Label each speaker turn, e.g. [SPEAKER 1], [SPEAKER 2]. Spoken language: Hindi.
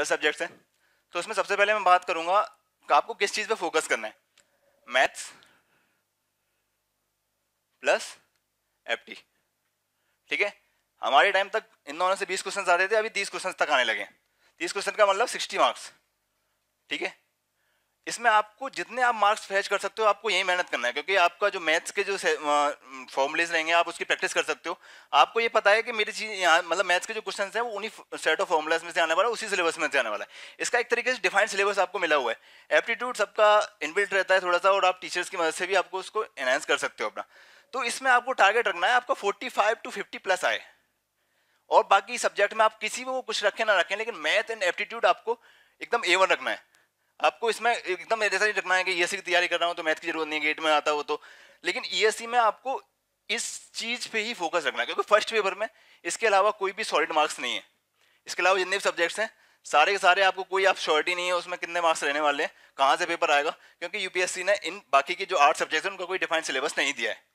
[SPEAKER 1] दस सब्जेक्ट्स हैं तो उसमें सबसे पहले मैं बात करूंगा कि आपको किस चीज़ पे फोकस करना है मैथ्स प्लस टी ठीक है हमारे टाइम तक इन दोनों से बीस क्वेश्चन आते थे अभी तीस क्वेश्चन तक आने लगे तीस क्वेश्चन का मतलब सिक्सटी मार्क्स ठीक है इसमें आपको जितने आप मार्क्स फैच कर सकते हो आपको यही मेहनत करना है क्योंकि आपका जो मैथ्स के जो फॉर्मुलेज रहेंगे आप उसकी प्रैक्टिस कर सकते हो आपको ये पता है कि मेरी चीज़ यहाँ मतलब मैथ्स के जो क्वेश्चन है वो उन्हीं सेट ऑफ फॉर्मुलाज में से आने वाला है उसी सिलेबस में से आने वाला है इसका एक तरीके से डिफाइंड सिलेबस आपको मिला हुआ है एप्टीट्यूड सबका इनबिल्ट रहता है थोड़ा सा और आप टीचर्स की मदद से भी आपको उसको एनहेंस कर सकते हो अपना तो इसमें आपको टारगेट रखना है आपका forty five to fifty plus आए और बाकी सब्जेक्ट में आप किसी भी वो कुछ रखें ना रखें लेकिन मैथ एंड एप्टीट्यूड आपको एकदम ए वन रखना है आपको इसमें एकदम ऐसा नहीं रखना है कि ई e की तैयारी कर रहा हूँ तो मैथ की जरूरत नहीं गेट में आता हो तो लेकिन ई e में आपको इस चीज पे ही फोकस रखना क्योंकि फर्स्ट पेपर में इसके अलावा कोई भी सॉलिड मार्क्स नहीं है इसके अलावा जितने भी सब्जेक्ट्स हैं सारे के सारे आपको कोई आप श्योरिटी नहीं है उसमें कितने मार्क्स रहने वाले हैं कहाँ से पेपर आएगा क्योंकि यूपीएससी ने इन बाकी के जो आठ सब्जेक्ट्स हैं उनका कोई डिफाइंड सिलेबस नहीं दिया है